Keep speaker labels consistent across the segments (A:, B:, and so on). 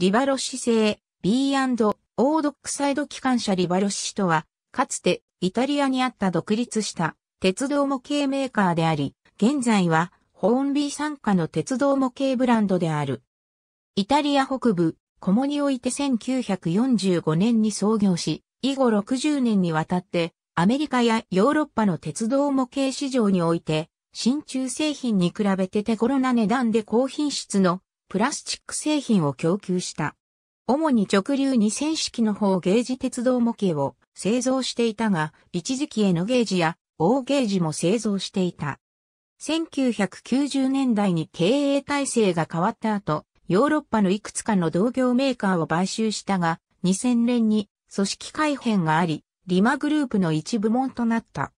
A: リバロシ製 B&O ドックサイド機関車リバロシとは、かつてイタリアにあった独立した鉄道模型メーカーであり、現在はホーンビー傘の鉄道模型ブランドである。イタリア北部、コモにおいて1945年に創業し、以後60年にわたってアメリカやヨーロッパの鉄道模型市場において、新中製品に比べて手頃な値段で高品質のプラスチック製品を供給した。主に直流2000式の方ゲージ鉄道模型を製造していたが、一時期 N ゲージや O ゲージも製造していた。1990年代に経営体制が変わった後、ヨーロッパのいくつかの同業メーカーを買収したが、2000年に組織改変があり、リマグループの一部門となった。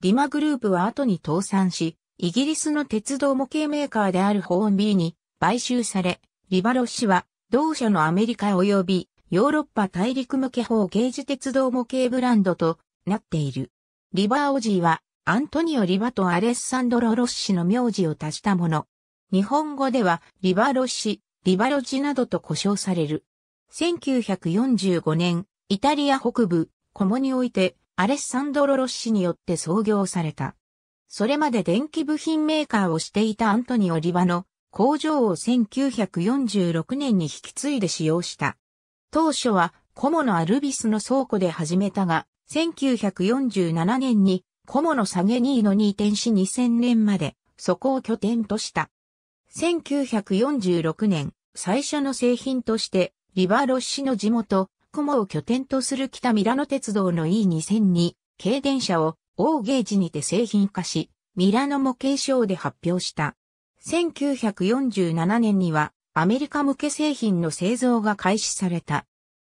A: リマグループは後に倒産し、イギリスの鉄道模型メーカーであるホーンビーに買収され、リバロ氏は同社のアメリカ及びヨーロッパ大陸向け法刑事鉄道模型ブランドとなっている。リバーオジーはアントニオ・リバとアレッサンドロ・ロッシの名字を足したもの。日本語ではリバロシ、リバロジなどと呼称される。1945年、イタリア北部、コモにおいてアレッサンドロ・ロッシによって創業された。それまで電気部品メーカーをしていたアントニオ・リバの工場を1946年に引き継いで使用した。当初は、コモのアルビスの倉庫で始めたが、1947年に、コモのサゲニーノに移転し2000年まで、そこを拠点とした。1946年、最初の製品として、リバーロッシの地元、コモを拠点とする北ミラノ鉄道の E2002 軽電車を、オーゲージにて製品化し、ミラノ模型賞で発表した。1947年にはアメリカ向け製品の製造が開始された。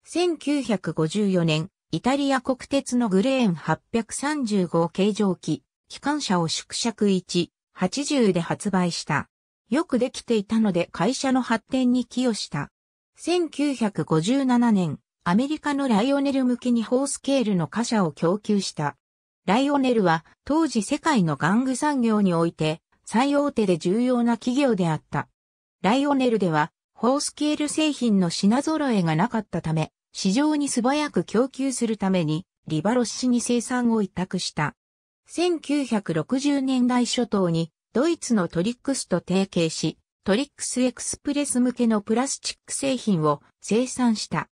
A: 1954年、イタリア国鉄のグレーン835形状機、機関車を縮尺1、80で発売した。よくできていたので会社の発展に寄与した。1957年、アメリカのライオネル向きにースケールの貨車を供給した。ライオネルは当時世界の玩具産業において最大手で重要な企業であった。ライオネルでは、ースケール製品の品揃えがなかったため、市場に素早く供給するために、リバロッシに生産を委託した。1960年代初頭に、ドイツのトリックスと提携し、トリックスエクスプレス向けのプラスチック製品を生産した。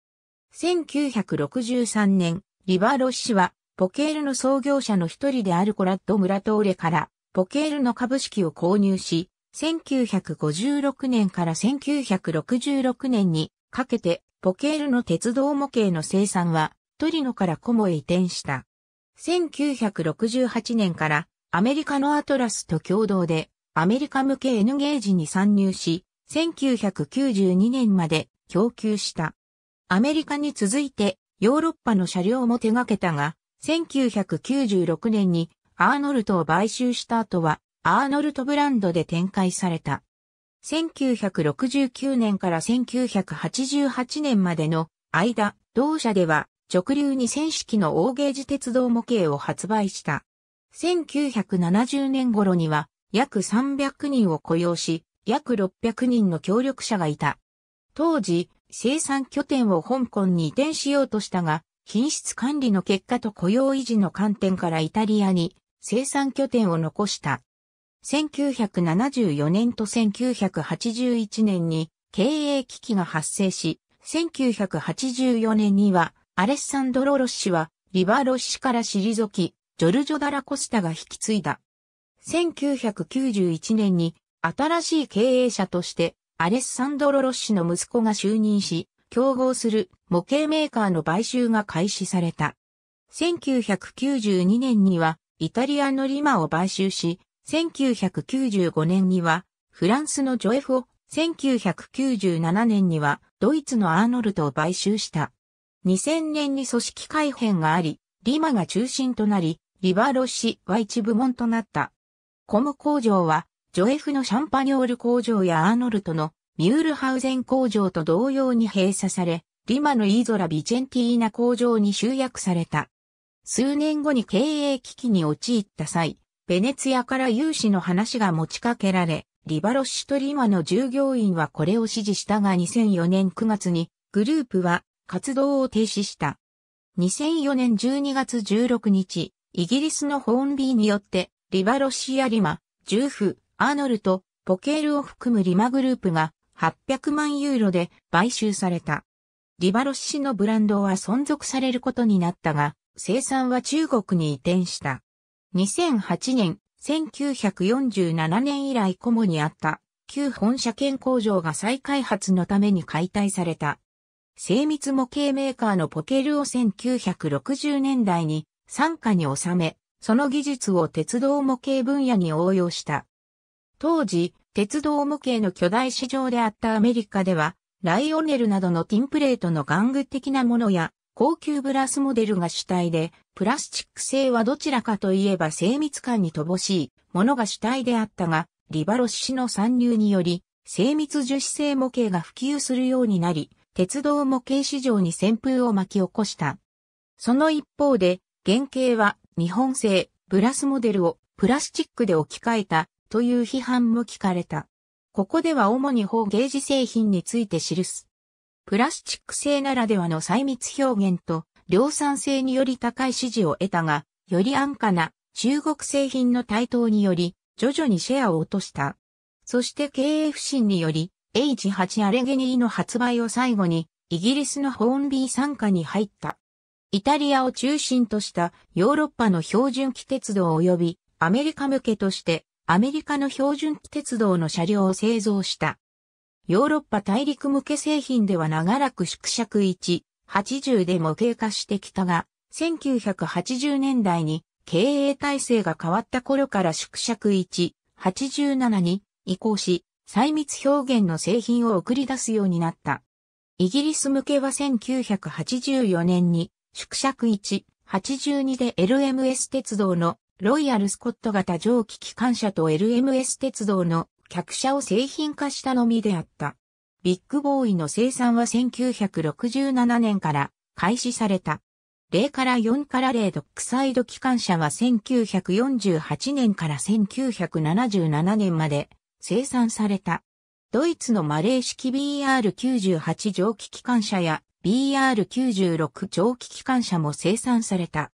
A: 1963年、リバロッシは、ポケールの創業者の一人であるコラッド・ムラトーレから、ボケールの株式を購入し、1956年から1966年にかけて、ボケールの鉄道模型の生産は、トリノからコモへ移転した。1968年からアメリカのアトラスと共同でアメリカ向け N ゲージに参入し、1992年まで供給した。アメリカに続いてヨーロッパの車両も手掛けたが、1996年にアーノルトを買収した後は、アーノルトブランドで展開された。1969年から1988年までの間、同社では直流に1000式の大ゲージ鉄道模型を発売した。1970年頃には約300人を雇用し、約600人の協力者がいた。当時、生産拠点を香港に移転しようとしたが、品質管理の結果と雇用維持の観点からイタリアに生産拠点を残した。1974年と1981年に経営危機が発生し、1984年にはアレッサンドロ・ロッシはリバーロッシから退き、ジョルジョ・ダラ・コスタが引き継いだ。1991年に新しい経営者としてアレッサンドロ・ロッシの息子が就任し、競合する模型メーカーの買収が開始された。1992年にはイタリアのリマを買収し、1995年には、フランスのジョエフを、1997年には、ドイツのアーノルトを買収した。2000年に組織改変があり、リマが中心となり、リバーロッシは一部門となった。コム工場は、ジョエフのシャンパニオール工場やアーノルトのミュールハウゼン工場と同様に閉鎖され、リマのイーゾラ・ビチェンティーナ工場に集約された。数年後に経営危機に陥った際、ベネツィアから融資の話が持ちかけられ、リバロッシュとリマの従業員はこれを支持したが2004年9月にグループは活動を停止した。2004年12月16日、イギリスのホーンビーによってリバロッシやリマ、ジューフ、アーノルト、ポケールを含むリマグループが800万ユーロで買収された。リバロッシのブランドは存続されることになったが、生産は中国に移転した。2008年、1947年以来コモにあった旧本社圏工場が再開発のために解体された。精密模型メーカーのポケルを1960年代に傘下に収め、その技術を鉄道模型分野に応用した。当時、鉄道模型の巨大市場であったアメリカでは、ライオネルなどのティンプレートの玩具的なものや、高級ブラスモデルが主体で、プラスチック製はどちらかといえば精密感に乏しいものが主体であったが、リバロシ氏の参入により、精密樹脂製模型が普及するようになり、鉄道模型市場に旋風を巻き起こした。その一方で、原型は日本製ブラスモデルをプラスチックで置き換えたという批判も聞かれた。ここでは主にゲージ製品について記す。プラスチック製ならではの細密表現と量産性により高い支持を得たが、より安価な中国製品の台頭により、徐々にシェアを落とした。そして経営不振により、H8 アレゲニーの発売を最後に、イギリスのホーンビー傘下に入った。イタリアを中心としたヨーロッパの標準機鉄道及びアメリカ向けとしてアメリカの標準機鉄道の車両を製造した。ヨーロッパ大陸向け製品では長らく縮尺1、80で模型化してきたが、1980年代に経営体制が変わった頃から縮尺1、87に移行し、細密表現の製品を送り出すようになった。イギリス向けは1984年に縮尺1、82で LMS 鉄道のロイヤルスコット型蒸気機関車と LMS 鉄道の客車を製品化したのみであった。ビッグボーイの生産は1967年から開始された。0から4から0ドックサイド機関車は1948年から1977年まで生産された。ドイツのマレー式 BR98 蒸気機関車や BR96 蒸気機関車も生産された。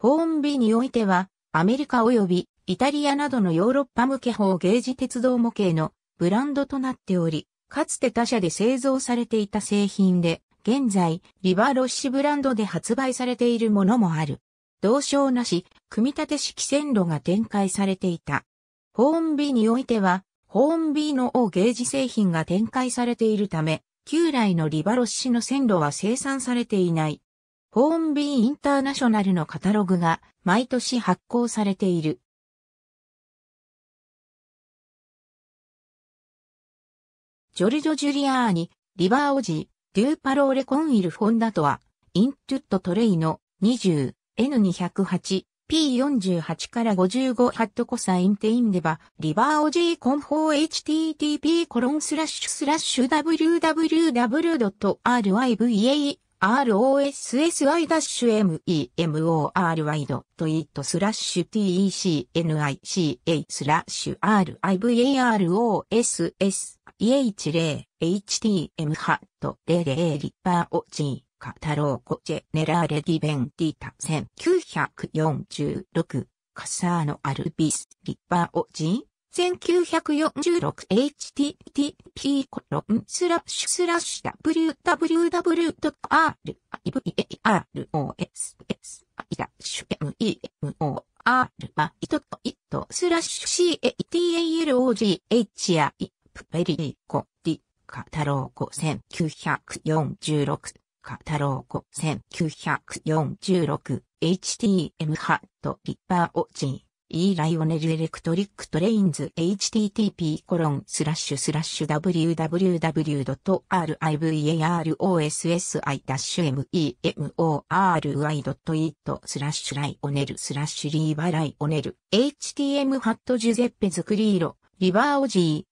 A: ホーンビにおいてはアメリカ及びイタリアなどのヨーロッパ向け法ゲージ鉄道模型のブランドとなっており、かつて他社で製造されていた製品で、現在、リバーロッシブランドで発売されているものもある。同章なし、組み立て式線路が展開されていた。ホーン B においては、ホーン B の O ゲージ製品が展開されているため、旧来のリバロッシの線路は生産されていない。ホーン B インターナショナルのカタログが毎年発行されている。ジョルジョ・ジュリアーニ、リバー・オジー、デュー・パローレ・コン・イル・フォンダとは、イントゥット・トレイの 20N208、P48 から55ハットコサインテインデバ、リバー・オジー・コンフォー HTTP コロンスラッシュスラッシュ www.rivae rossi-memory と it スラッシュ tecnica スラッシュ rivarosses 0htm ハット00リッパーオチーカタローコジェネラーレディベンティタ1946カサーノアルビスリッパーオチー 1946http コロンスラッシュスラッシュ www.riveaross I ダ memo r あいとといとスラッシュ catalogh i p プペリーコデカタローコ1946カタローコ1946 htm ハットリッパーオジー E ライオネルエレクトリックトレインズ http コロンスラッシュスラッシュ www.rivarossi-memori.it スラッシュライオネルスラッシュリーバライオネル htm ハットジュゼッペズクリーロリバーオジー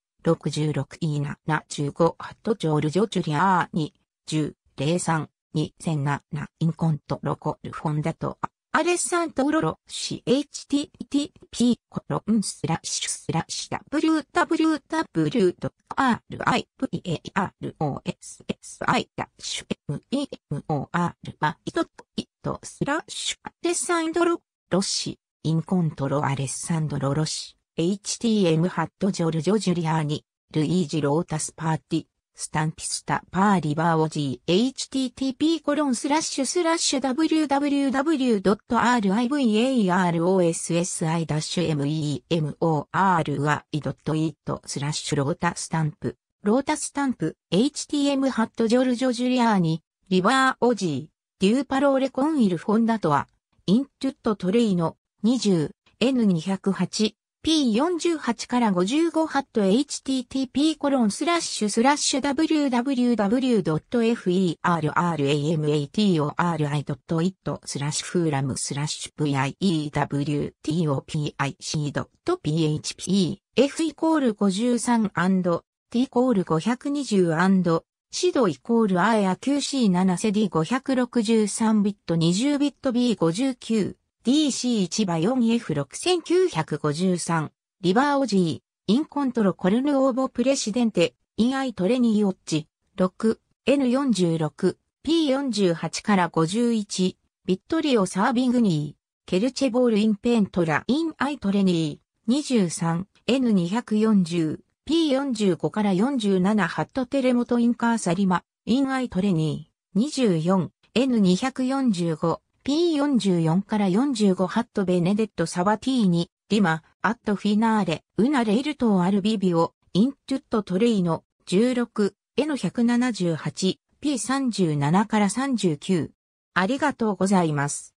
A: 66イーナナ15ハットジョールジョチュリアー2、10、03、2007インコントロコルフォンダとアレッサントロロシ、h t t p コロンスラッシュスラッシュ w w w r i V、a r o s s i ダッシュ MEMOR バイト、トイトスラッシュアレッサンドロロシインコントロアレッサンドロロシ HTM ハットジョルジョジュリアーニ、ルイージロータスパーティ、スタンピスタパーリバーオジー http コロンスラッシュスラッシュ w w w r i v a r o s s i シュ m e m o r y i t スラッシュロータスタンプロータスタンプ htm ハットジョルジョジュリアーニリバーオジーデューパローレコンイルフォンダとはイントゥットトレイの 20N208 P48 から55ハット http コロンスラッシュスラッシュ www.ferramatori.it スラッシュフーラムスラッシュ viewtopic.php f イコール 53& t イコール 520& シドイコール i a q c 7セ d 563ビット20ビット b59 DC1 馬 4F6953、リバーオジー、インコントロコルヌオーボプレシデンテ、インアイトレニーオッチ、6、N46、P48 から51、ビットリオサービングニー、ケルチェボールインペントラインアイトレニー、23N240、P45 から47ハットテレモトインカーサリマ、インアイトレニー、24N245、P44 から45ハットベネデット・サバティーニ、リマ、アット・フィナーレ、ウナレイルト・アルビビオ、イントゥット・トレイの16、エノ178、P37 から39。ありがとうございます。